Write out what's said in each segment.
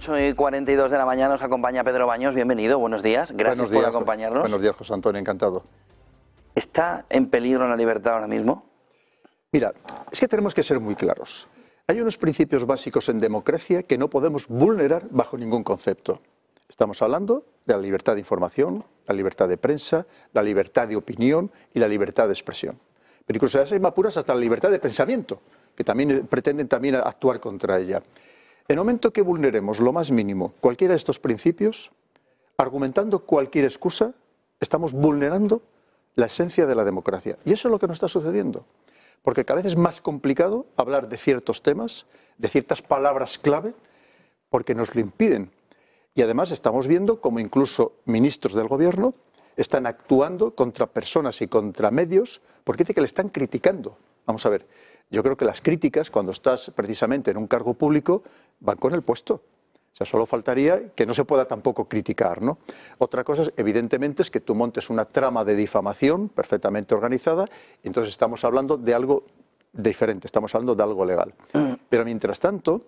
8 y 42 de la mañana nos acompaña Pedro Baños. Bienvenido, buenos días. Gracias por acompañarnos. Buenos días, José Antonio, encantado. ¿Está en peligro la libertad ahora mismo? Mira, es que tenemos que ser muy claros. Hay unos principios básicos en democracia que no podemos vulnerar bajo ningún concepto. Estamos hablando de la libertad de información, la libertad de prensa, la libertad de opinión y la libertad de expresión. Pero incluso las más puras hasta la libertad de pensamiento, que también pretenden también actuar contra ella. En el momento que vulneremos lo más mínimo cualquiera de estos principios, argumentando cualquier excusa, estamos vulnerando la esencia de la democracia. Y eso es lo que nos está sucediendo. Porque cada vez es más complicado hablar de ciertos temas, de ciertas palabras clave, porque nos lo impiden. Y además estamos viendo como incluso ministros del gobierno están actuando contra personas y contra medios porque dice que le están criticando. Vamos a ver, yo creo que las críticas, cuando estás precisamente en un cargo público, van con el puesto. O sea, solo faltaría que no se pueda tampoco criticar, ¿no? Otra cosa, es, evidentemente, es que tú montes una trama de difamación perfectamente organizada, y entonces estamos hablando de algo diferente, estamos hablando de algo legal. Pero mientras tanto,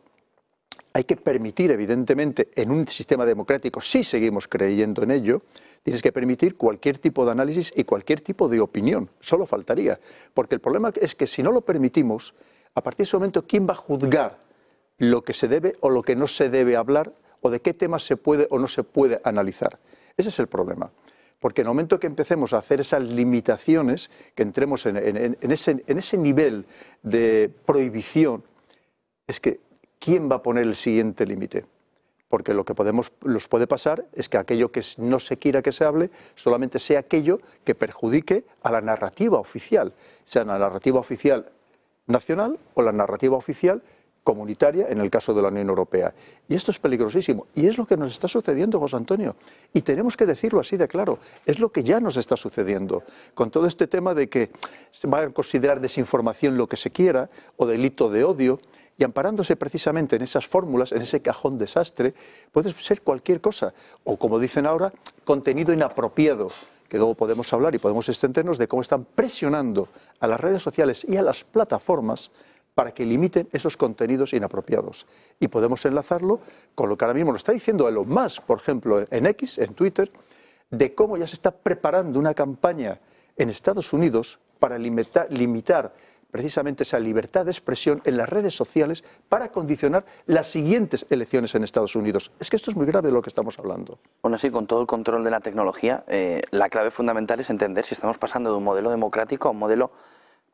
hay que permitir, evidentemente, en un sistema democrático, si seguimos creyendo en ello, Tienes que permitir cualquier tipo de análisis y cualquier tipo de opinión, solo faltaría. Porque el problema es que si no lo permitimos, a partir de ese momento, ¿quién va a juzgar lo que se debe o lo que no se debe hablar o de qué temas se puede o no se puede analizar? Ese es el problema. Porque en el momento que empecemos a hacer esas limitaciones, que entremos en, en ese nivel de prohibición, es que ¿quién va a poner el siguiente límite? porque lo que podemos, nos puede pasar es que aquello que no se quiera que se hable solamente sea aquello que perjudique a la narrativa oficial, sea la narrativa oficial nacional o la narrativa oficial comunitaria en el caso de la Unión Europea. Y esto es peligrosísimo. Y es lo que nos está sucediendo, José Antonio. Y tenemos que decirlo así de claro. Es lo que ya nos está sucediendo. Con todo este tema de que se va a considerar desinformación lo que se quiera, o delito de odio, y amparándose precisamente en esas fórmulas, en ese cajón desastre, puede ser cualquier cosa. O como dicen ahora, contenido inapropiado, que luego podemos hablar y podemos extendernos de cómo están presionando a las redes sociales y a las plataformas para que limiten esos contenidos inapropiados. Y podemos enlazarlo con lo que ahora mismo lo está diciendo lo más, por ejemplo, en X, en Twitter, de cómo ya se está preparando una campaña en Estados Unidos para limitar precisamente esa libertad de expresión en las redes sociales para condicionar las siguientes elecciones en Estados Unidos. Es que esto es muy grave de lo que estamos hablando. Bueno, sí, con todo el control de la tecnología, eh, la clave fundamental es entender si estamos pasando de un modelo democrático a un modelo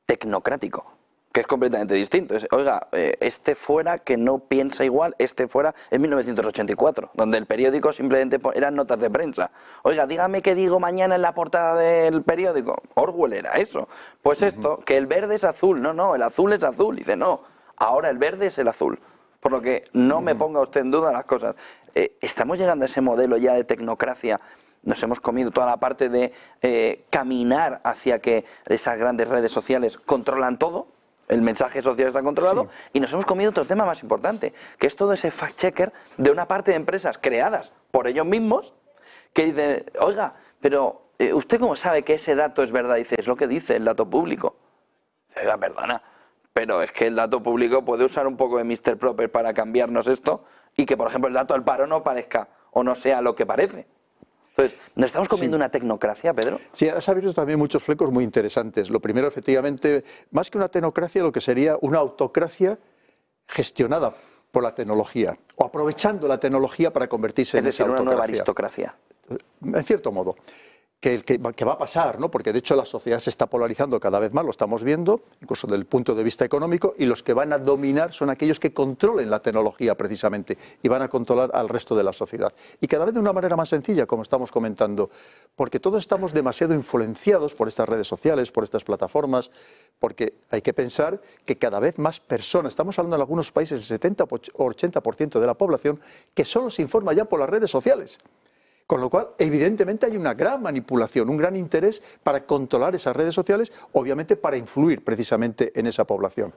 tecnocrático que es completamente distinto. oiga, eh, este fuera que no piensa igual, este fuera en 1984, donde el periódico simplemente eran notas de prensa. Oiga, dígame qué digo mañana en la portada del periódico. Orwell era eso. Pues esto, que el verde es azul, no, no, el azul es azul. Y dice, no, ahora el verde es el azul. Por lo que no me ponga usted en duda las cosas. Eh, estamos llegando a ese modelo ya de tecnocracia nos hemos comido toda la parte de eh, caminar hacia que esas grandes redes sociales controlan todo, el mensaje social está controlado y nos hemos comido otro tema más importante, que es todo ese fact-checker de una parte de empresas creadas por ellos mismos que dicen, oiga, pero eh, ¿usted cómo sabe que ese dato es verdad? dice, es lo que dice el dato público. Oiga, perdona, pero es que el dato público puede usar un poco de Mr. Proper para cambiarnos esto y que, por ejemplo, el dato al paro no parezca o no sea lo que parece. ¿nos estamos comiendo una tecnocracia, Pedro? Sí, has abierto también muchos flecos muy interesantes. Lo primero, efectivamente, más que una tecnocracia, lo que sería una autocracia gestionada por la tecnología o aprovechando la tecnología para convertirse en una nueva aristocracia. En cierto modo que, va a pasar, ¿no? porque de hecho la sociedad se está polarizando cada vez más, lo estamos viendo, incluso desde el punto de vista económico, y los que van a dominar son aquellos que controlen la tecnología precisamente y van a controlar al resto de la sociedad. Y cada vez de una manera más sencilla, como estamos comentando, porque todos estamos demasiado influenciados por estas redes sociales, por estas plataformas, porque hay que pensar que cada vez más personas, estamos hablando en algunos países del 70 o 80% de la población, que solo se informa ya por las redes sociales. Con lo cual, evidentemente hay una gran manipulación, un gran interés para controlar esas redes sociales, obviamente para influir precisamente en esa población.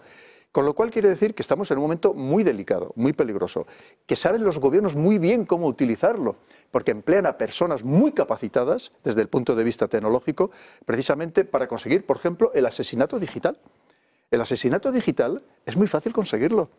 Con lo cual quiere decir que estamos en un momento muy delicado, muy peligroso, que saben los gobiernos muy bien cómo utilizarlo, porque emplean a personas muy capacitadas desde el punto de vista tecnológico, precisamente para conseguir, por ejemplo, el asesinato digital. El asesinato digital es muy fácil conseguirlo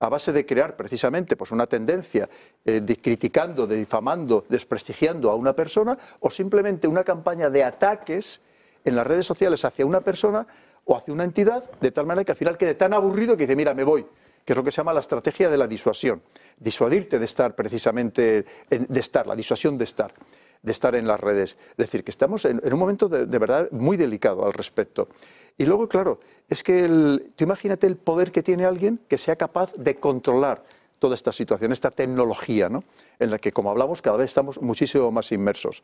a base de crear precisamente pues, una tendencia eh, de criticando, de difamando, desprestigiando a una persona, o simplemente una campaña de ataques en las redes sociales hacia una persona o hacia una entidad, de tal manera que al final quede tan aburrido que dice, mira, me voy que es lo que se llama la estrategia de la disuasión, disuadirte de estar precisamente, de estar, la disuasión de estar de estar en las redes. Es decir, que estamos en, un momento de, verdad muy delicado al respecto. Y luego, claro, es que tú imagínate el poder que tiene alguien que sea capaz de controlar toda esta situación, esta tecnología, ¿no? en la que, como hablamos, cada vez estamos muchísimo más inmersos.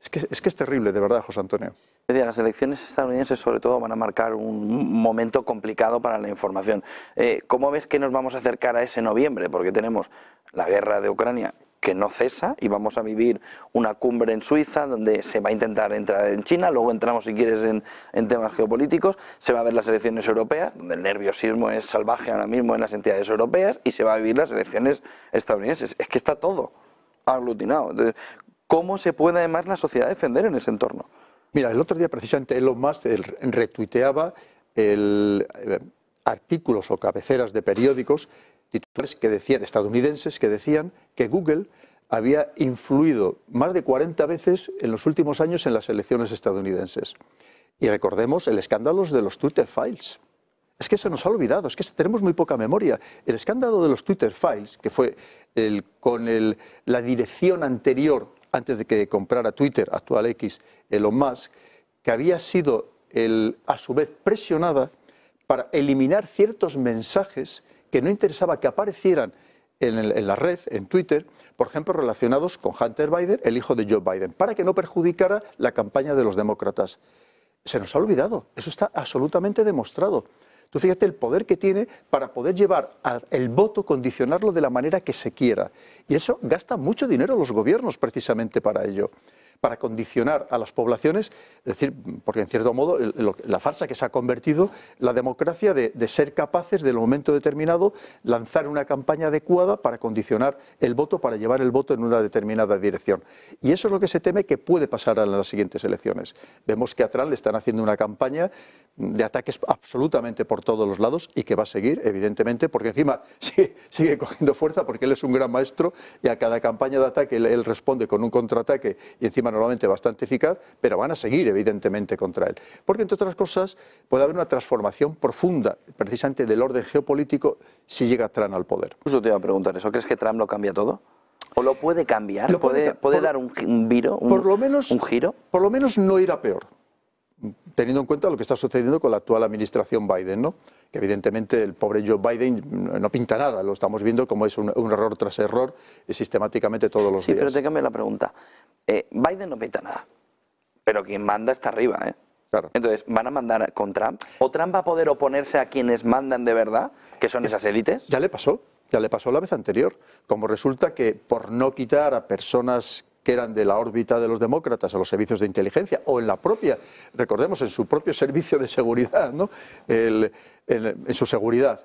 Es que es, terrible, de verdad, José Antonio. las elecciones estadounidenses, sobre todo, van a marcar un momento complicado para la información. Eh, ¿Cómo ves que nos vamos a acercar a ese noviembre? Porque tenemos la guerra de Ucrania, que no cesa y vamos a vivir una cumbre en Suiza donde se va a intentar entrar en China, luego entramos si quieres en, temas geopolíticos, se va a ver las elecciones europeas, donde el nerviosismo es salvaje ahora mismo en las entidades europeas y se va a vivir las elecciones estadounidenses. Es que está todo aglutinado. ¿cómo se puede además la sociedad defender en ese entorno? Mira, el otro día precisamente Elon Musk retuiteaba el, eh, artículos o cabeceras de periódicos titulares que decían, estadounidenses que decían que Google había influido más de 40 veces en los últimos años en las elecciones estadounidenses. Y recordemos el escándalo de los Twitter Files. Es que se nos ha olvidado, es que tenemos muy poca memoria. El escándalo de los Twitter Files, que fue con el, la dirección anterior, antes de que comprara Twitter, actual X, Elon Musk, que había sido el, a su vez presionada para eliminar ciertos mensajes que no interesaba que aparecieran en, la red, en Twitter, por ejemplo, relacionados con Hunter Biden, el hijo de Joe Biden, para que no perjudicara la campaña de los demócratas. Se nos ha olvidado, eso está absolutamente demostrado. Tú fíjate el poder que tiene para poder llevar el voto, condicionarlo de la manera que se quiera. Y eso gasta mucho dinero los gobiernos precisamente para ello para condicionar a las poblaciones, es decir, porque en cierto modo la farsa que se ha convertido la democracia de, ser capaces del momento determinado lanzar una campaña adecuada para condicionar el voto, para llevar el voto en una determinada dirección. Y eso es lo que se teme que puede pasar en las siguientes elecciones. Vemos que a le están haciendo una campaña de ataques absolutamente por todos los lados y que va a seguir, evidentemente, porque encima sigue, cogiendo fuerza porque él es un gran maestro y a cada campaña de ataque él, él responde con un contraataque y encima normalmente bastante eficaz, pero van a seguir evidentemente contra él. Porque, entre otras cosas, puede haber una transformación profunda, precisamente del orden geopolítico, si llega Trump al poder. Justo te iba a preguntar eso. ¿Crees que Trump lo cambia todo? ¿O lo puede cambiar? Lo ¿Puede, puede, dar un, un, un, un giro? Por lo menos no irá peor, teniendo en cuenta lo que está sucediendo con la actual administración Biden, ¿no? que evidentemente el pobre Joe Biden no pinta nada, lo estamos viendo como es un, error tras error sistemáticamente todos los días. Sí, pero te la pregunta. Eh, Biden no pinta nada, pero quien manda está arriba, ¿eh? Claro. Entonces, ¿van a mandar con Trump? ¿O Trump va a poder oponerse a quienes mandan de verdad, que son esas élites? Ya le pasó. Ya le pasó la vez anterior, como resulta que por no quitar a personas que eran de la órbita de los demócratas a los servicios de inteligencia o en la propia, recordemos, en su propio servicio de seguridad, ¿no? en su seguridad,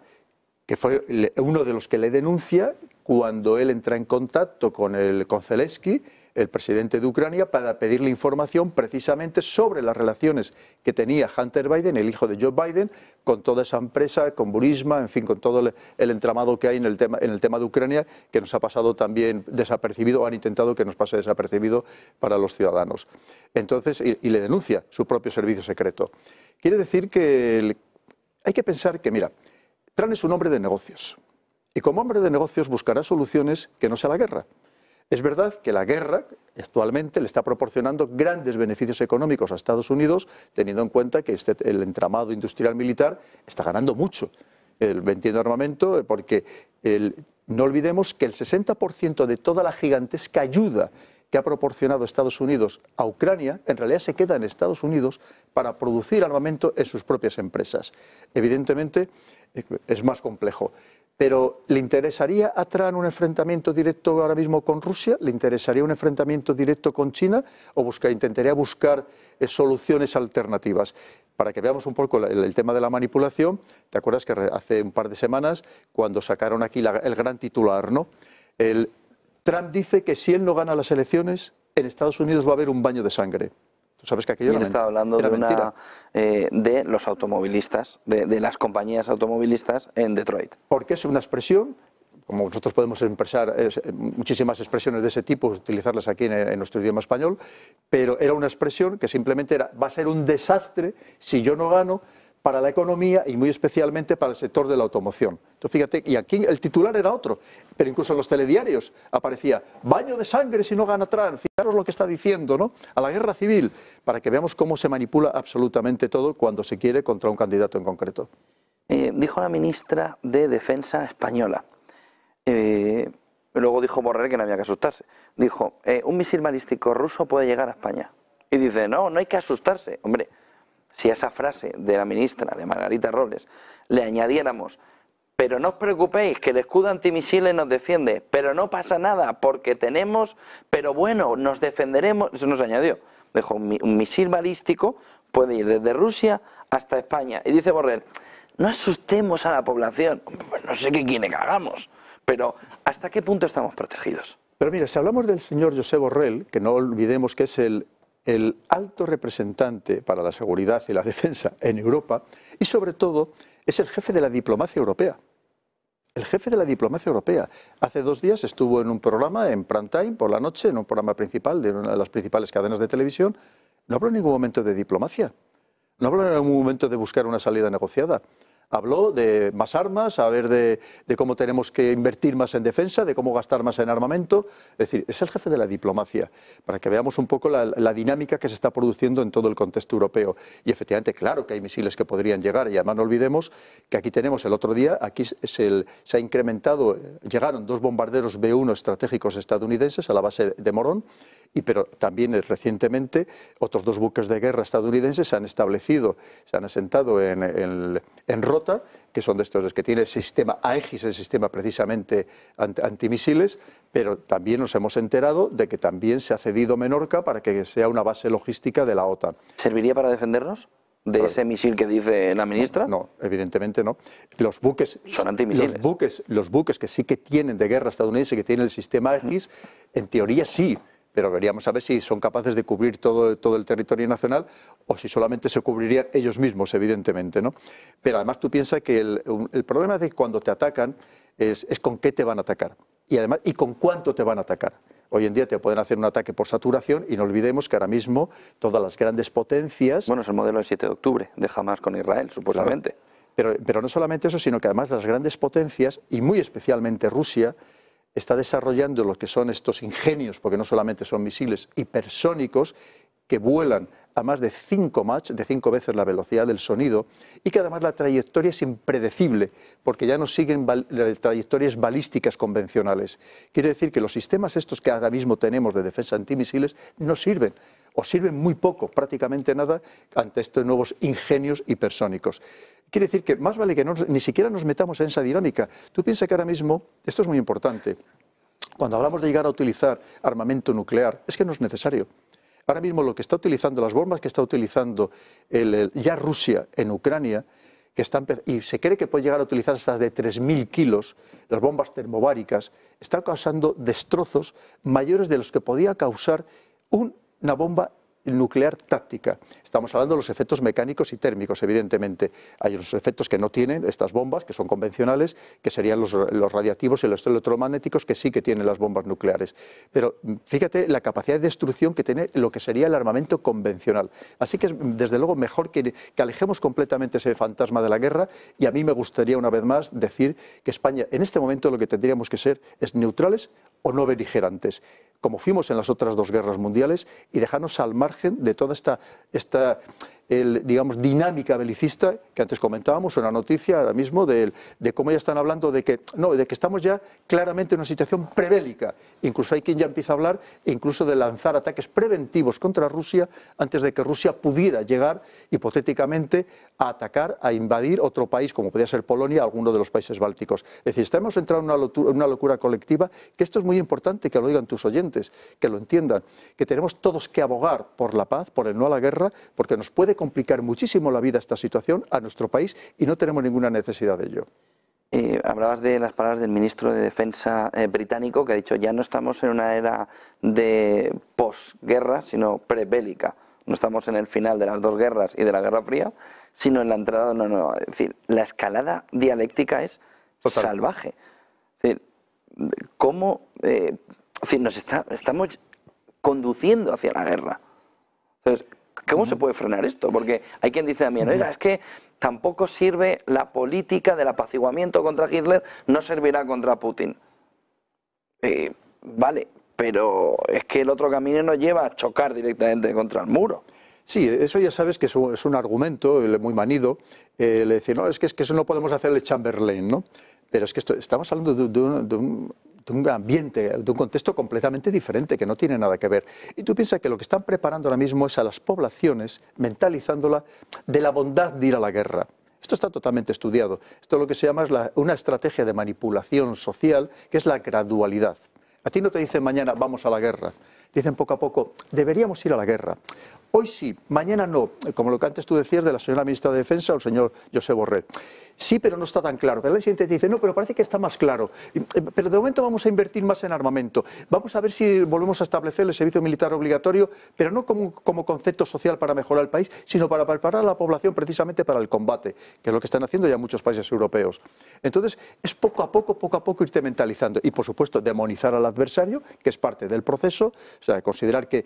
que fue uno de los que le denuncia cuando él entra en contacto con, el, con el presidente de Ucrania para pedirle información precisamente sobre las relaciones que tenía Hunter Biden, el hijo de Joe Biden, con toda esa empresa, con Burisma, en fin, con todo el entramado que hay en el tema, de Ucrania, que nos ha pasado también desapercibido, o han intentado que nos pase desapercibido para los ciudadanos. Entonces, y, le denuncia su propio servicio secreto. Quiere decir que hay que pensar que, mira, Trump es un hombre de negocios. Y como hombre de negocios buscará soluciones que no sea la guerra. Es verdad que la guerra actualmente le está proporcionando grandes beneficios económicos a Estados Unidos, teniendo en cuenta que este, el entramado industrial militar está ganando mucho el vendiendo armamento, eh, porque no olvidemos que el 60% de toda la gigantesca ayuda que ha proporcionado Estados Unidos a Ucrania, en realidad se queda en Estados Unidos para producir armamento en sus propias empresas. Evidentemente, eh, es más complejo pero ¿le interesaría a Trump un enfrentamiento directo ahora mismo con Rusia? ¿Le interesaría un enfrentamiento directo con China? ¿O intentaría buscar eh, soluciones alternativas? Para que veamos un poco el, tema de la manipulación, ¿te acuerdas que hace un par de semanas, cuando sacaron aquí el gran titular, ¿no? El, Trump dice que si él no gana las elecciones, en Estados Unidos va a haber un baño de sangre sabes aquello estaba hablando de, eh, de los automovilistas, de, las compañías automovilistas en Detroit. Porque es una expresión, como nosotros podemos expresar eh, muchísimas expresiones de ese tipo, utilizarlas aquí en, nuestro idioma español, pero era una expresión que simplemente era, va a ser un desastre si yo no gano para la economía y muy especialmente para el sector de la automoción. Entonces, fíjate, y aquí el titular era otro, pero incluso en los telediarios aparecía baño de sangre si no gana Trump, fijaros lo que está diciendo, ¿no? A la guerra civil, para que veamos cómo se manipula absolutamente todo cuando se quiere contra un candidato en concreto. Eh, dijo la ministra de Defensa española. Eh, luego dijo Borrell que no había que asustarse. Dijo, eh, un misil balístico ruso puede llegar a España. Y dice, no, no hay que asustarse. Hombre, si a esa frase de la ministra, de Margarita Robles, le añadiéramos, pero no os preocupéis, que el escudo antimisiles nos defiende, pero no pasa nada, porque tenemos, pero bueno, nos defenderemos, eso nos añadió, dijo, un misil balístico puede ir desde Rusia hasta España. Y dice Borrell, no asustemos a la población, pues no sé qué quiere que hagamos, pero ¿hasta qué punto estamos protegidos? Pero mira, si hablamos del señor José Borrell, que no olvidemos que es el el alto representante para la seguridad y la defensa en Europa y sobre todo es el jefe de la diplomacia europea. El jefe de la diplomacia europea. Hace dos días estuvo en un programa en prime time por la noche, en un programa principal de una de las principales cadenas de televisión. No habló en ningún momento de diplomacia. No habló en ningún momento de buscar una salida negociada habló de más armas, a ver de, cómo tenemos que invertir más en defensa, de cómo gastar más en armamento. Es decir, es el jefe de la diplomacia, para que veamos un poco la, dinámica que se está produciendo en todo el contexto europeo. Y efectivamente, claro que hay misiles que podrían llegar, y además no olvidemos que aquí tenemos el otro día, aquí se ha incrementado, eh, llegaron dos bombarderos B-1 estratégicos estadounidenses a la base de Morón, y pero también recientemente otros dos buques de guerra estadounidenses se han establecido, se han asentado en, Rota, que son de estos que tiene el sistema Aegis, el sistema precisamente antimisiles, pero también nos hemos enterado de que también se ha cedido Menorca para que sea una base logística de la OTAN. ¿Serviría para defendernos? de ese misil que dice la ministra? No, evidentemente no. Los buques son antimisiles. Los buques, los buques que sí que tienen de guerra estadounidense, que tienen el sistema Aegis, en teoría sí, pero a ver si son capaces de cubrir todo, todo el territorio nacional o si solamente se cubrirían ellos mismos, evidentemente. ¿no? Pero además tú piensas que el, problema de cuando te atacan es, con qué te van a atacar y, además, y con cuánto te van a atacar. Hoy en día te pueden hacer un ataque por saturación y no olvidemos que ahora mismo todas las grandes potencias... Bueno, es el modelo del 7 de octubre de Hamas con Israel, supuestamente. Pero, pero no solamente eso, sino que además las grandes potencias, y muy especialmente Rusia, está desarrollando lo que son estos ingenios, porque no solamente son misiles hipersónicos, que vuelan a más de cinco Mach, de 5 veces la velocidad del sonido, y que además la trayectoria es impredecible, porque ya no siguen trayectorias balísticas convencionales. Quiere decir que los sistemas estos que ahora mismo tenemos de defensa antimisiles no sirven, o sirven muy poco, prácticamente nada, ante estos nuevos ingenios hipersónicos. Quiere decir que más vale que ni siquiera nos metamos en esa dinámica. Tú piensas que ahora mismo, esto es muy importante, cuando hablamos de llegar a utilizar armamento nuclear, es que no es necesario. Ahora mismo lo que está utilizando, las bombas que está utilizando ya Rusia en Ucrania, que y se cree que puede llegar a utilizar estas de 3.000 kilos, las bombas termobáricas, está causando destrozos mayores de los que podía causar una bomba nuclear táctica. Estamos hablando de los efectos mecánicos y térmicos, evidentemente. Hay unos efectos que no tienen estas bombas, que son convencionales, que serían los, radiativos y los electromagnéticos, que sí que tienen las bombas nucleares. Pero mm, fíjate la capacidad de destrucción que tiene lo que sería el armamento convencional. Así que, desde luego, mejor que alejemos completamente ese fantasma de la guerra y a mí me gustaría, una vez más, decir que España, en este momento, lo que tendríamos que ser es neutrales o no beligerantes como fuimos en las otras dos guerras mundiales, y dejarnos al margen de toda esta, esta el, digamos, dinámica belicista que antes comentábamos, una noticia ahora mismo de, cómo ya están hablando de que, no, de que estamos ya claramente en una situación prebélica. Incluso hay quien ya empieza a hablar incluso de lanzar ataques preventivos contra Rusia antes de que Rusia pudiera llegar hipotéticamente a atacar, a invadir otro país como podría ser Polonia, alguno de los países bálticos. Es decir, estamos entrando en una locura colectiva que esto es muy importante que lo digan tus oyentes, que lo entiendan, que tenemos todos que abogar por la paz, por el no a la guerra, porque nos puede complicar muchísimo la vida esta situación a nuestro país y no tenemos ninguna necesidad de ello. Eh, hablabas de las palabras del ministro de Defensa eh, británico que ha dicho ya no estamos en una era de posguerra, sino prebélica. No estamos en el final de las dos guerras y de la Guerra Fría, sino en la entrada de una nueva. Es decir, la escalada dialéctica es salvaje. Es decir, ¿cómo eh, nos está, estamos conduciendo hacia la guerra? Entonces, ¿Cómo se puede frenar esto? Porque hay quien dice también, oiga, es que tampoco sirve la política del apaciguamiento contra Hitler, no servirá contra Putin. Eh, vale, pero es que el otro camino nos lleva a chocar directamente contra el muro. Sí, eso ya sabes que es un, argumento muy manido, eh, le decía, no, es que, es que eso no podemos hacerle Chamberlain, ¿no? Pero es que estamos hablando de, de un de un ambiente, de un contexto completamente diferente que no tiene nada que ver. Y tú piensas que lo que están preparando ahora mismo es a las poblaciones, mentalizándola de la bondad de ir a la guerra. Esto está totalmente estudiado. Esto es lo que se llama una estrategia de manipulación social, que es la gradualidad. A ti no te dicen mañana vamos a la guerra dicen poco a poco, deberíamos ir a la guerra. Hoy sí, mañana no, como lo que antes tú decías de la señora ministra de Defensa o el señor José Borrell. Sí, pero no está tan claro. Pero la siguiente dice, no, pero parece que está más claro. Eh, pero de momento vamos a invertir más en armamento. Vamos a ver si volvemos a establecer el servicio militar obligatorio, pero no como, como concepto social para mejorar el país, sino para preparar a la población precisamente para el combate, que es lo que están haciendo ya muchos países europeos. Entonces, es poco a poco, poco a poco irte mentalizando. Y, por supuesto, demonizar al adversario, que es parte del proceso, o sea, considerar que,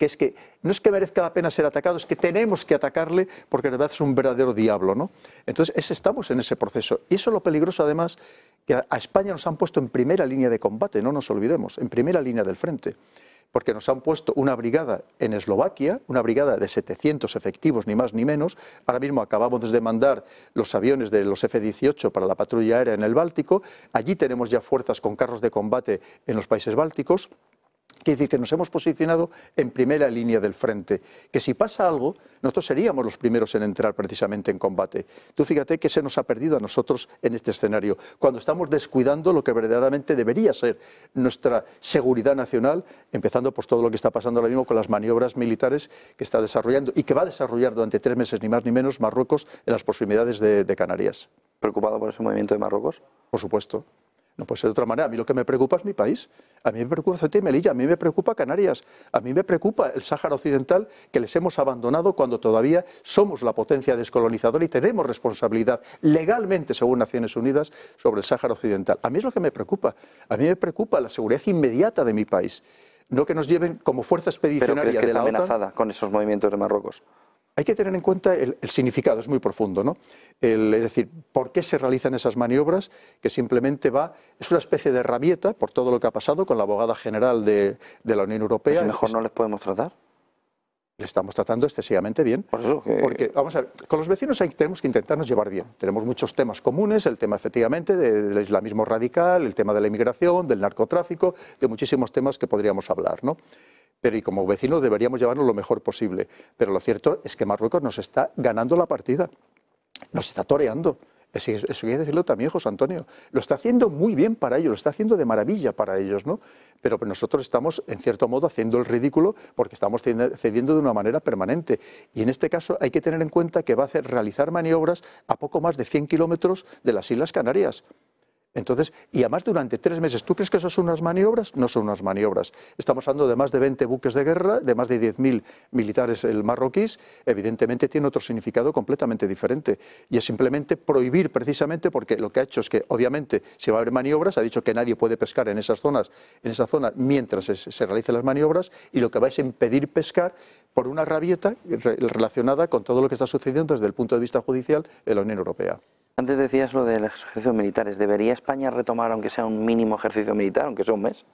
es que no es que merezca la pena ser atacado, es que tenemos que atacarle porque en verdad es un verdadero diablo. ¿no? Entonces, estamos en ese proceso. Y eso es lo peligroso, además, que a, España nos han puesto en primera línea de combate, no nos olvidemos, en primera línea del frente porque nos han puesto una brigada en Eslovaquia, una brigada de 700 efectivos, ni más ni menos. Ahora mismo acabamos de mandar los aviones de los F-18 para la patrulla aérea en el Báltico. Allí tenemos ya fuerzas con carros de combate en los países bálticos. Quiere decir que nos hemos posicionado en primera línea del frente, que si pasa algo, nosotros seríamos los primeros en entrar precisamente en combate. Tú fíjate que se nos ha perdido a nosotros en este escenario, cuando estamos descuidando lo que verdaderamente debería ser nuestra seguridad nacional, empezando por todo lo que está pasando ahora mismo con las maniobras militares que está desarrollando y que va a desarrollar durante tres meses, ni más ni menos, Marruecos en las proximidades de, de Canarias. ¿Preocupado por ese movimiento de Marruecos? Por supuesto. No puede ser de otra manera. A mí lo que me preocupa es mi país. A mí me preocupa Ceuta y Melilla, a mí me preocupa Canarias, a mí me preocupa el Sáhara Occidental, que les hemos abandonado cuando todavía somos la potencia descolonizadora y tenemos responsabilidad legalmente, según Naciones Unidas, sobre el Sáhara Occidental. A mí es lo que me preocupa. A mí me preocupa la seguridad inmediata de mi país. No que nos lleven como fuerza expedicionaria ¿Pero crees que está amenazada con esos movimientos de Marruecos? hay que tener en cuenta el, significado, es muy profundo, ¿no? es decir, ¿por qué se realizan esas maniobras? Que simplemente va, es una especie de rabieta por todo lo que ha pasado con la abogada general de, la Unión Europea. Pues mejor no les podemos tratar. Le estamos tratando excesivamente bien. Por eso Porque, vamos a ver, con los vecinos tenemos que intentarnos llevar bien. Tenemos muchos temas comunes, el tema efectivamente del islamismo radical, el tema de la inmigración, del narcotráfico, de muchísimos temas que podríamos hablar, ¿no? pero y como vecinos deberíamos llevarnos lo mejor posible. Pero lo cierto es que Marruecos nos está ganando la partida, nos está toreando. Eso, quiere decirlo también, José Antonio. Lo está haciendo muy bien para ellos, lo está haciendo de maravilla para ellos, ¿no? Pero pues nosotros estamos, en cierto modo, haciendo el ridículo porque estamos cediendo de una manera permanente. Y en este caso hay que tener en cuenta que va a hacer, realizar maniobras a poco más de 100 kilómetros de las Islas Canarias. Entonces, y además durante tres meses, ¿tú crees que eso son unas maniobras? No son unas maniobras. Estamos hablando de más de 20 buques de guerra, de más de 10.000 militares el marroquíes, evidentemente tiene otro significado completamente diferente. Y es simplemente prohibir precisamente, porque lo que ha hecho es que obviamente si va a haber maniobras, ha dicho que nadie puede pescar en esas zonas, en esa zona mientras se, se realicen las maniobras, y lo que va es impedir pescar por una rabieta relacionada con todo lo que está sucediendo desde el punto de vista judicial en la Unión Europea. Antes decías lo de los ejercicios militares. ¿Debería España retomar, aunque sea un mínimo ejercicio militar, aunque sea un mes?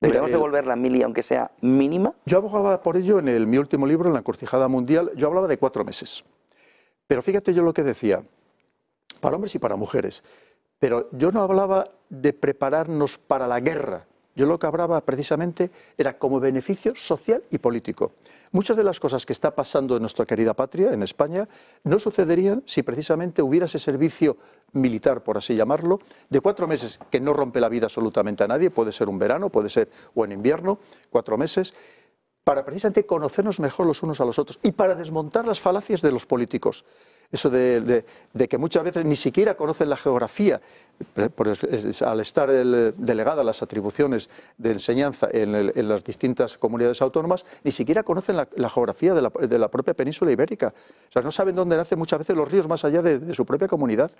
¿Deberíamos devolver la mili, aunque sea mínima? Yo abogaba por ello en mi último libro, en La Cortijada Mundial. Yo hablaba de cuatro meses. Pero fíjate yo lo que decía, para hombres y para mujeres. Pero yo no hablaba de prepararnos para la guerra, yo lo que hablaba precisamente era como beneficio social y político. Muchas de las cosas que está pasando en nuestra querida patria, en España, no sucederían si precisamente hubiera ese servicio militar, por así llamarlo, de cuatro meses, que no rompe la vida absolutamente a nadie, puede ser un verano, puede ser o en invierno, cuatro meses, para precisamente conocernos mejor los unos a los otros y para desmontar las falacias de los políticos eso de, que muchas veces ni siquiera conocen la geografía, al estar delegadas delegada las atribuciones de enseñanza en, las distintas comunidades autónomas, ni siquiera conocen la, geografía de la, de la, propia península ibérica. O sea, no saben dónde nacen muchas veces los ríos más allá de, su propia comunidad.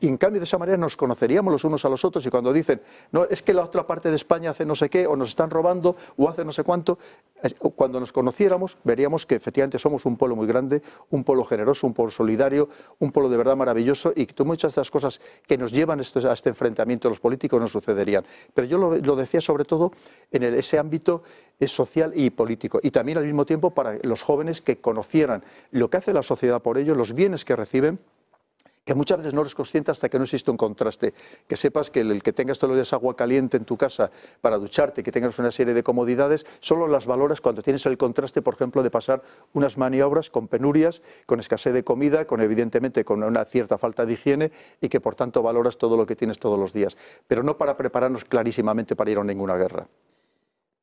Y en cambio, de esa manera nos conoceríamos los unos a los otros. Y cuando dicen, no, es que la otra parte de España hace no sé qué, o nos están robando, o hace no sé cuánto, eh, cuando nos conociéramos, veríamos que efectivamente somos un pueblo muy grande, un pueblo generoso, un pueblo solidario un pueblo de verdad maravilloso y que muchas de las cosas que nos llevan a este, este enfrentamiento de los políticos no sucederían. Pero yo lo, decía sobre todo en ese ámbito eh, social y político y también al mismo tiempo para los jóvenes que conocieran lo que hace la sociedad por ellos, los bienes que reciben que muchas veces no eres consciente hasta que no existe un contraste. Que sepas que el que tengas todos los días agua caliente en tu casa para ducharte, que tengas una serie de comodidades, solo las valoras cuando tienes el contraste, por ejemplo, de pasar unas maniobras con penurias, con escasez de comida, con evidentemente con una cierta falta de higiene y que por tanto valoras todo lo que tienes todos los días. Pero no para prepararnos clarísimamente para ir a ninguna guerra.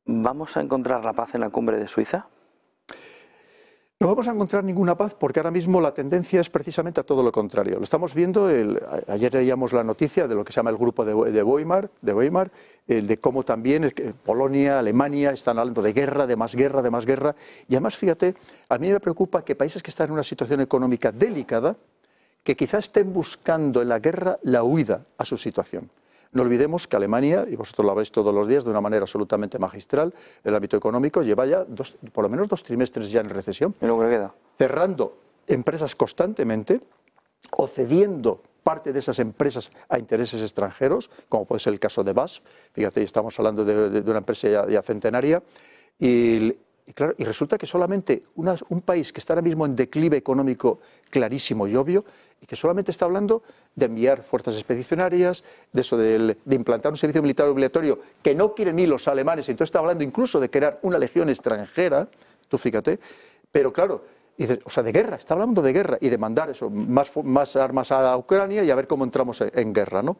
¿Vamos a encontrar la paz en la cumbre de Suiza? No vamos a encontrar ninguna paz porque ahora mismo la tendencia es precisamente a todo lo contrario. Lo estamos viendo, ayer leíamos la noticia de lo que se llama el grupo de, de Weimar, de, Weimar, de cómo también Polonia, Alemania están hablando de guerra, de más guerra, de más guerra. Y además, fíjate, a mí me preocupa que países que están en una situación económica delicada, que quizás estén buscando en la guerra la huida a su situación. No olvidemos que Alemania, y vosotros lo habéis todos los días de una manera absolutamente magistral, el ámbito económico lleva ya por lo menos dos trimestres ya en recesión. ¿Y lo queda? Cerrando empresas constantemente o cediendo parte de esas empresas a intereses extranjeros, como puede ser el caso de BAS. Fíjate, estamos hablando de, una empresa ya, centenaria. Y, resulta que solamente un país que está ahora mismo en declive económico clarísimo y obvio y que solamente está hablando de enviar fuerzas expedicionarias, de eso de, implantar un servicio militar obligatorio que no quieren ni los alemanes, entonces está hablando incluso de crear una legión extranjera, tú fíjate, pero claro, o sea, de guerra, está hablando de guerra y de mandar eso, más, más armas a Ucrania y a ver cómo entramos en guerra, ¿no?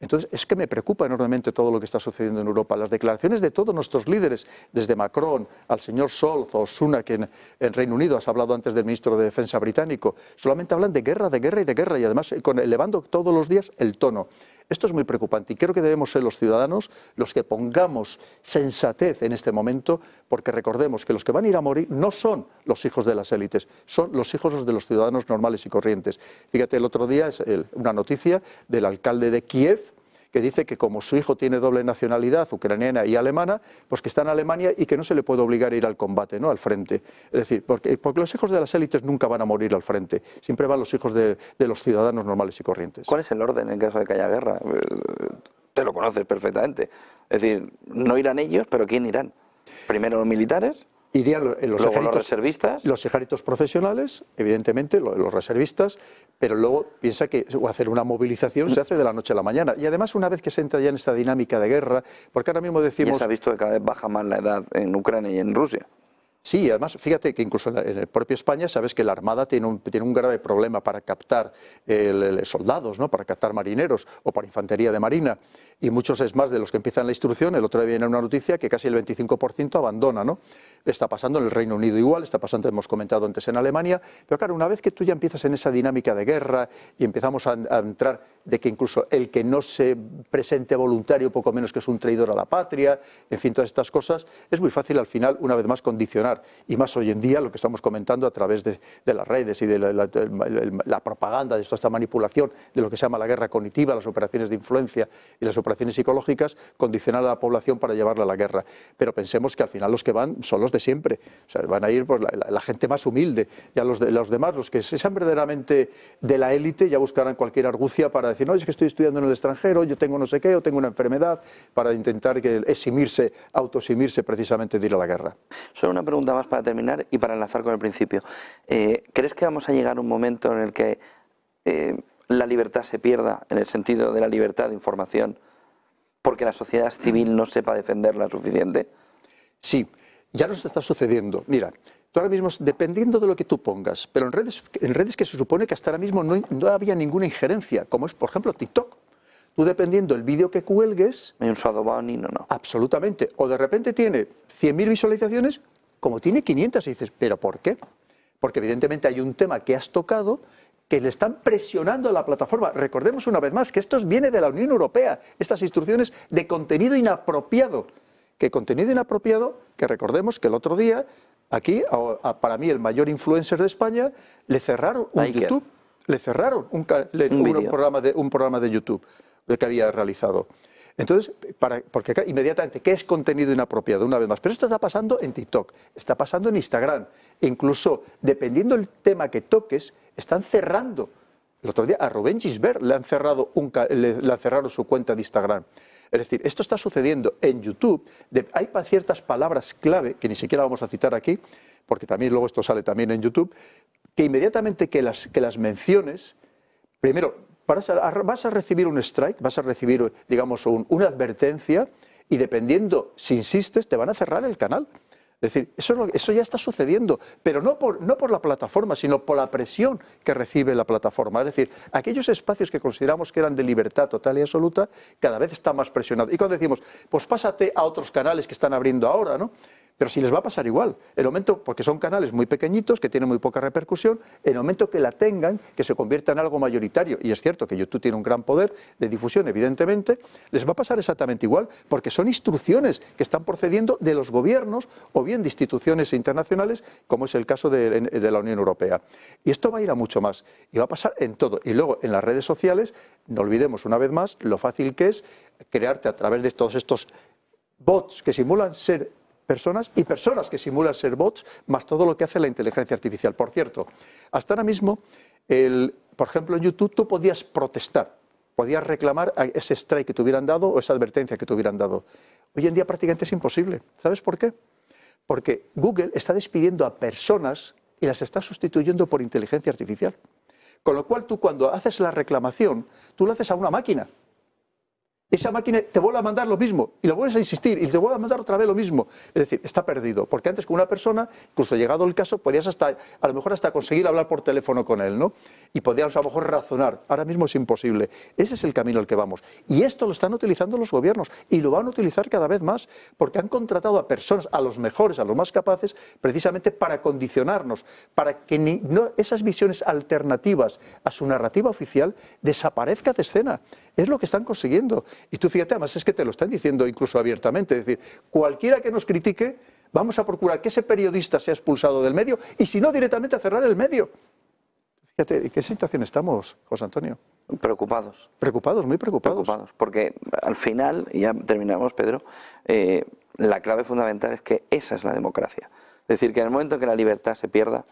Entonces, es que me preocupa enormemente todo lo que está sucediendo en Europa. Las declaraciones de todos nuestros líderes, desde Macron al señor Solz o Sunak en, Reino Unido, has hablado antes del ministro de Defensa británico, solamente hablan de guerra, de guerra y de guerra, y además eh, elevando todos los días el tono. Esto es muy preocupante y creo que debemos ser los ciudadanos los que pongamos sensatez en este momento, porque recordemos que los que van a ir a morir no son los hijos de las élites, son los hijos de los ciudadanos normales y corrientes. Fíjate, el otro día es una noticia del alcalde de Kiev, que dice que como su hijo tiene doble nacionalidad, ucraniana y alemana, pues que está en Alemania y que no se le puede obligar a ir al combate, ¿no? al frente. Es decir, porque, porque los hijos de las élites nunca van a morir al frente, siempre van los hijos de, de los ciudadanos normales y corrientes. ¿Cuál es el orden en caso de que haya guerra? Eh, te lo conoces perfectamente. Es decir, no irán ellos, pero ¿quién irán? Primero los militares, Irían los, ejércitos, reservistas. Los ejércitos profesionales, evidentemente, los, reservistas, pero luego piensa que hacer una movilización se hace de la noche a la mañana. Y además, una vez que se entra ya en esta dinámica de guerra, porque ahora mismo decimos... se ha visto que cada vez baja más la edad en Ucrania y en Rusia. Sí, además, fíjate que incluso en, el propio España sabes que la Armada tiene un, tiene un grave problema para captar soldados, ¿no? para captar marineros o para infantería de marina. Y muchos es más de los que empiezan la instrucción. El otro día viene una noticia que casi el 25% abandona. ¿no? Está pasando en el Reino Unido igual, está pasando, hemos comentado antes, en Alemania. Pero claro, una vez que tú ya empiezas en esa dinámica de guerra y empezamos a entrar de que incluso el que no se presente voluntario, poco menos que es un traidor a la patria, en fin, todas estas cosas, es muy fácil al final, una vez más, condicionar y más hoy en día lo que estamos comentando a través de, las redes y de la, propaganda, de esta manipulación, de lo que se llama la guerra cognitiva, las operaciones de influencia y las operaciones psicológicas, condicionar a la población para llevarla a la guerra. Pero pensemos que al final los que van son los de siempre. van a ir la, gente más humilde. Ya los, de, los demás, los que sean verdaderamente de la élite, ya buscarán cualquier argucia para decir, no, es que estoy estudiando en el extranjero, yo tengo no sé qué, o tengo una enfermedad, para intentar que eximirse, autosimirse precisamente de ir a la guerra. Solo una pregunta pregunta más para terminar y para enlazar con el principio. Eh, ¿Crees que vamos a llegar a un momento en el que eh, la libertad se pierda, en el sentido de la libertad de información, porque la sociedad civil no sepa defenderla suficiente? Sí, ya nos está sucediendo. Mira, tú ahora mismo, dependiendo de lo que tú pongas, pero en redes, en redes que se supone que hasta ahora mismo no, había ninguna injerencia, como es, por ejemplo, TikTok. Tú dependiendo el vídeo que cuelgues... Hay un shadow banning no, no. Absolutamente. O de repente tiene 100.000 visualizaciones como tiene 500, y dices, ¿pero por qué? Porque evidentemente hay un tema que has tocado que le están presionando a la plataforma. Recordemos una vez más que esto viene de la Unión Europea, estas instrucciones de contenido inapropiado. Que contenido inapropiado, que recordemos que el otro día, aquí, para mí el mayor influencer de España, le cerraron un YouTube, le cerraron un, programa de, un programa de YouTube que había realizado. Entonces, porque inmediatamente, ¿qué es contenido inapropiado? Una vez más, pero esto está pasando en TikTok, está pasando en Instagram, incluso dependiendo del tema que toques, están cerrando. El otro día a Rubén Gisbert le han cerrado, su cuenta de Instagram. Es decir, esto está sucediendo en YouTube. hay ciertas palabras clave, que ni siquiera vamos a citar aquí, porque también luego esto sale también en YouTube, que inmediatamente que las menciones, primero, vas a, recibir un strike, vas a recibir, digamos, una advertencia y dependiendo si insistes, te van a cerrar el canal. Es decir, eso, eso ya está sucediendo, pero no por, no por la plataforma, sino por la presión que recibe la plataforma. Es decir, aquellos espacios que consideramos que eran de libertad total y absoluta, cada vez está más presionado. Y cuando decimos, pues pásate a otros canales que están abriendo ahora, ¿no? Pero si les va a pasar igual, el momento, porque son canales muy pequeñitos, que tienen muy poca repercusión, el momento que la tengan, que se convierta en algo mayoritario, y es cierto que YouTube tiene un gran poder de difusión, evidentemente, les va a pasar exactamente igual, porque son instrucciones que están procediendo de los gobiernos o bien de instituciones internacionales, como es el caso de, de la Unión Europea. Y esto va a ir a mucho más, y va a pasar en todo. Y luego, en las redes sociales, no olvidemos una vez más lo fácil que es crearte a través de todos estos bots que simulan ser personas y personas que simulan ser bots, más todo lo que hace la inteligencia artificial. Por cierto, hasta ahora mismo, el, por ejemplo, en YouTube tú podías protestar, podías reclamar a ese strike que te hubieran dado o esa advertencia que te hubieran dado. Hoy en día prácticamente es imposible. ¿Sabes por qué? Porque Google está despidiendo a personas y las está sustituyendo por inteligencia artificial. Con lo cual tú cuando haces la reclamación, tú lo haces a una máquina esa máquina te vuelve a mandar lo mismo y lo vuelves a insistir y te vuelve a mandar otra vez lo mismo. Es decir, está perdido. Porque antes con una persona, incluso llegado el caso, podías hasta, a lo mejor hasta conseguir hablar por teléfono con él, ¿no? y podríamos a lo mejor razonar. Ahora mismo es imposible. Ese es el camino al que vamos. Y esto lo están utilizando los gobiernos y lo van a utilizar cada vez más porque han contratado a personas, a los mejores, a los más capaces, precisamente para condicionarnos, para que esas visiones alternativas a su narrativa oficial desaparezca de escena. Es lo que están consiguiendo. Y tú fíjate, además es que te lo están diciendo incluso abiertamente. Es decir, cualquiera que nos critique, vamos a procurar que ese periodista sea expulsado del medio y si no directamente a cerrar el medio. ¿En qué situación estamos, José Antonio? Preocupados. Preocupados, muy preocupados. Preocupados, porque al final, y ya terminamos, Pedro, eh, la clave fundamental es que esa es la democracia. Es decir, que en el momento que la libertad se pierda,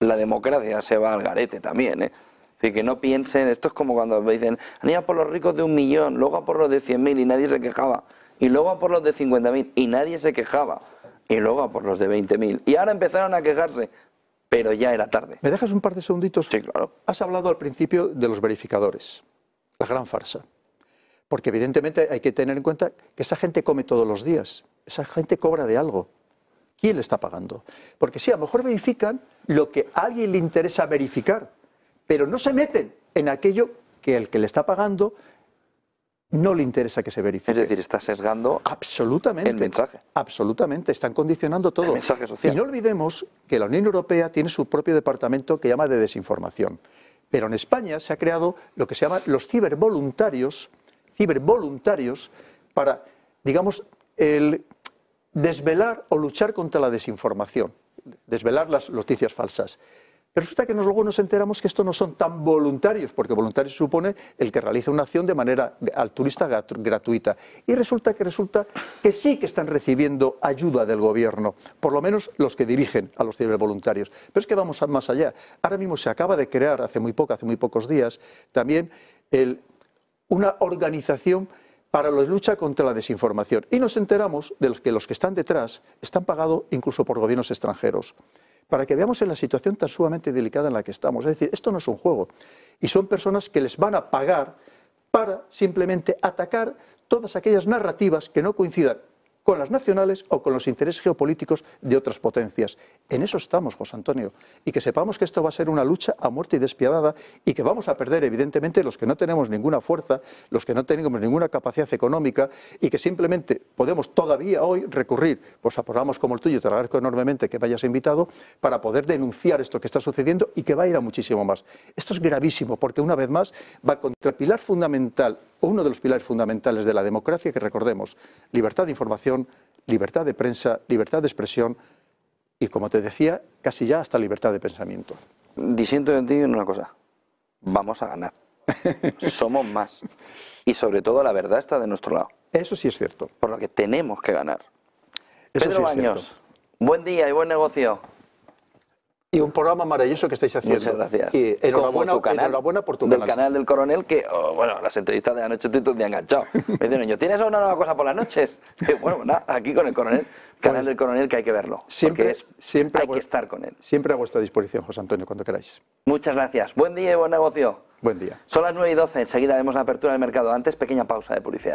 la democracia se va al garete también. ¿eh? Es decir, que no piensen, esto es como cuando dicen, han ido a por los ricos de un millón, luego a por los de 100.000 y nadie se quejaba, y luego a por los de 50.000 y nadie se quejaba, y luego a por los de 20.000 Y ahora empezaron a quejarse, pero ya era tarde. ¿Me dejas un par de segunditos? Sí, claro. Has hablado al principio de los verificadores, la gran farsa. Porque evidentemente hay que tener en cuenta que esa gente come todos los días, esa gente cobra de algo. ¿Quién le está pagando? Porque sí, a lo mejor verifican lo que a alguien le interesa verificar, pero no se meten en aquello que el que le está pagando no le interesa que se verifique. Es decir, está sesgando absolutamente, el mensaje. Absolutamente, están condicionando todo. El mensaje social. Y no olvidemos que la Unión Europea tiene su propio departamento que llama de desinformación. Pero en España se ha creado lo que se llama los cibervoluntarios, cibervoluntarios para, digamos, el desvelar o luchar contra la desinformación, desvelar las noticias falsas resulta que luego nos enteramos que estos no son tan voluntarios, porque voluntario supone el que realiza una acción de manera altruista gratuita. Y resulta que resulta que sí que están recibiendo ayuda del gobierno, por lo menos los que dirigen a los cibervoluntarios. Pero es que vamos más allá. Ahora mismo se acaba de crear, hace muy poco, hace muy pocos días, también una organización para la lucha contra la desinformación. Y nos enteramos de que los que están detrás están pagados incluso por gobiernos extranjeros para que veamos en la situación tan sumamente delicada en la que estamos. Es decir, esto no es un juego y son personas que les van a pagar para simplemente atacar todas aquellas narrativas que no coincidan con las nacionales o con los intereses geopolíticos de otras potencias. En eso estamos, José Antonio, y que sepamos que esto va a ser una lucha a muerte y despiadada y que vamos a perder, evidentemente, los que no tenemos ninguna fuerza, los que no tenemos ninguna capacidad económica y que simplemente podemos todavía hoy recurrir pues, a programas como el tuyo, te agradezco enormemente que me hayas invitado, para poder denunciar esto que está sucediendo y que va a ir a muchísimo más. Esto es gravísimo porque, una vez más, va contra el pilar fundamental uno de los pilares fundamentales de la democracia que recordemos, libertad de información, libertad de prensa, libertad de expresión y, como te decía, casi ya hasta libertad de pensamiento. Disiento de ti en una cosa, vamos a ganar. Somos más. Y sobre todo la verdad está de nuestro lado. Eso sí es cierto. Por lo que tenemos que ganar. Eso Pedro Baños, buen día y buen negocio y un programa maravilloso que estáis haciendo. Muchas gracias. Y enhorabuena, tu canal, enhorabuena por tu del canal. del Coronel, que, oh, bueno, las entrevistas de anoche tú te han enganchado. Me dicen, yo, ¿tienes alguna nueva cosa por las noches? bueno, nada, aquí con el Coronel. Pues canal del Coronel que hay que verlo. Siempre, siempre hay que estar con él. Siempre a vuestra disposición, José Antonio, cuando queráis. Muchas gracias. Buen día y buen negocio. Buen día. Son las 9 y 12, enseguida vemos la apertura del mercado. Antes, pequeña pausa de publicidad.